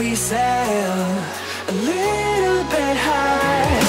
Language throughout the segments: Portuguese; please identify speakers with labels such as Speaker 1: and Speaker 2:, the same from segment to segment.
Speaker 1: we sail a little bit high.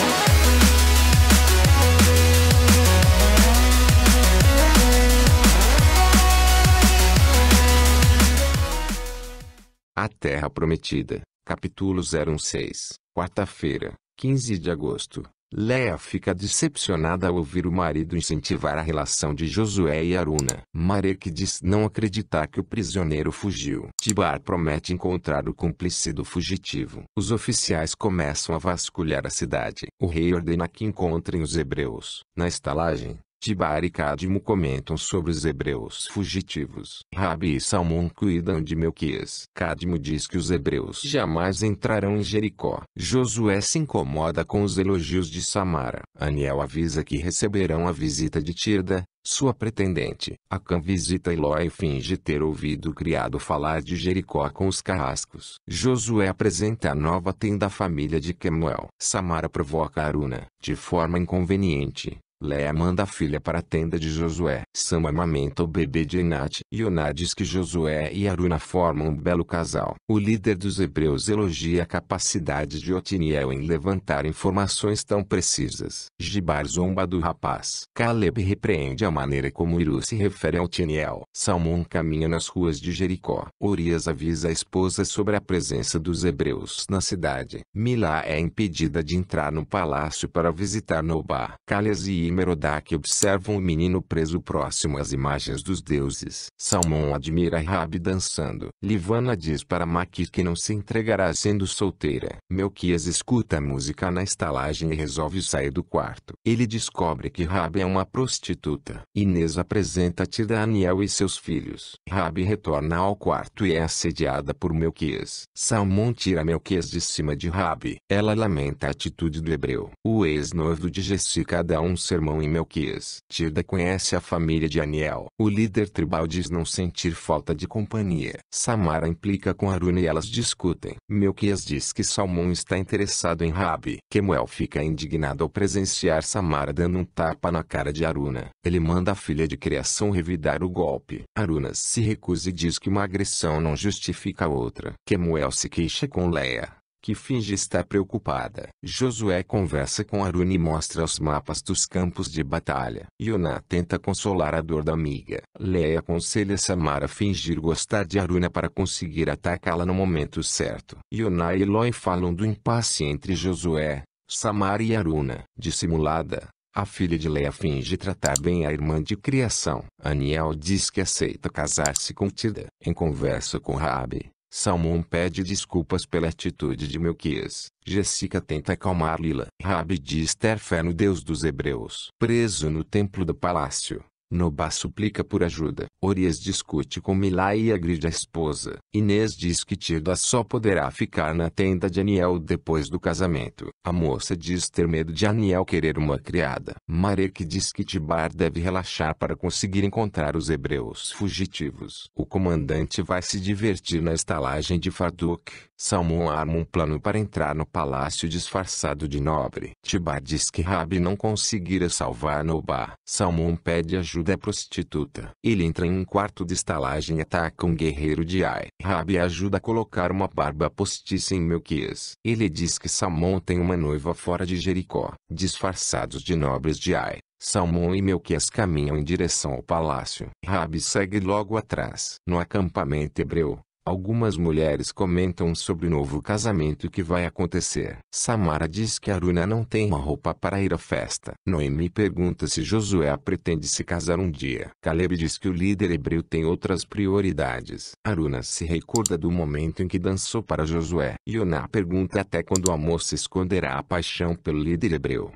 Speaker 1: A Terra Prometida, capítulo 016, quarta-feira, 15 de agosto. Leia fica decepcionada ao ouvir o marido incentivar a relação de Josué e Aruna. Marek diz não acreditar que o prisioneiro fugiu. Tibar promete encontrar o cúmplice do fugitivo. Os oficiais começam a vasculhar a cidade. O rei ordena que encontrem os hebreus. Na estalagem, Tibar e Cadmo comentam sobre os hebreus fugitivos. Rabi e Salmão cuidam de Melquias. Cadmo diz que os hebreus jamais entrarão em Jericó. Josué se incomoda com os elogios de Samara. Aniel avisa que receberão a visita de Tirda, sua pretendente. Acã visita Eló e finge ter ouvido o criado falar de Jericó com os carrascos. Josué apresenta a nova tenda à família de Quemuel. Samara provoca Aruna, de forma inconveniente. Leia manda a filha para a tenda de Josué. Sam amamenta o bebê de Enat. Yoná diz que Josué e Aruna formam um belo casal. O líder dos hebreus elogia a capacidade de Otiniel em levantar informações tão precisas. Gibar zomba do rapaz. Caleb repreende a maneira como Iru se refere a Otiniel. Salmão caminha nas ruas de Jericó. Urias avisa a esposa sobre a presença dos hebreus na cidade. Milá é impedida de entrar no palácio para visitar Nobá. Calhas e e Merodach observam o menino preso próximo às imagens dos deuses. Salmão admira Rabi dançando. Livana diz para Maki que não se entregará sendo solteira. Melquias escuta a música na estalagem e resolve sair do quarto. Ele descobre que Rabi é uma prostituta. Inês apresenta Tira a e seus filhos. Rabi retorna ao quarto e é assediada por Melquias. Salmão tira Melquias de cima de Rabi. Ela lamenta a atitude do hebreu. O ex-noivo de Jessica dá um ser irmão em Melquias. Tirda conhece a família de Aniel. O líder tribal diz não sentir falta de companhia. Samara implica com Aruna e elas discutem. Melquias diz que Salmão está interessado em Rabi. Kemuel fica indignado ao presenciar Samara dando um tapa na cara de Aruna. Ele manda a filha de criação revidar o golpe. Aruna se recusa e diz que uma agressão não justifica a outra. Kemuel se queixa com Leia que finge estar preocupada. Josué conversa com Aruna e mostra os mapas dos campos de batalha. Yonah tenta consolar a dor da amiga. Leia aconselha Samara a fingir gostar de Aruna para conseguir atacá-la no momento certo. Yonah e Eloi falam do impasse entre Josué, Samara e Aruna. Dissimulada, a filha de Leia finge tratar bem a irmã de criação. Aniel diz que aceita casar-se com Tida. Em conversa com Raabe, Salmão pede desculpas pela atitude de Melquias. Jessica tenta acalmar Lila. Rabi diz ter fé no Deus dos Hebreus. Preso no templo do palácio, Nobá suplica por ajuda. Orias discute com Milá e agride a esposa. Inês diz que Tilda só poderá ficar na tenda de Aniel depois do casamento. A moça diz ter medo de Aniel querer uma criada. Marek diz que Tibar deve relaxar para conseguir encontrar os hebreus fugitivos. O comandante vai se divertir na estalagem de Farduk. Salmão arma um plano para entrar no palácio disfarçado de nobre. Tibar diz que Rabi não conseguira salvar Noba. Salmão pede ajuda à prostituta. Ele entra em um quarto de estalagem e ataca um guerreiro de Ai. Rabi ajuda a colocar uma barba postiça em Melquias. Ele diz que Salmão tem uma noiva fora de Jericó. Disfarçados de nobres de Ai. Salmão e Melquias caminham em direção ao palácio. Rabi segue logo atrás. No acampamento hebreu, Algumas mulheres comentam sobre o novo casamento que vai acontecer. Samara diz que Aruna não tem uma roupa para ir à festa. Noemi pergunta se Josué pretende se casar um dia. Caleb diz que o líder hebreu tem outras prioridades. Aruna se recorda do momento em que dançou para Josué. Ioná pergunta até quando o moça esconderá a paixão pelo líder hebreu.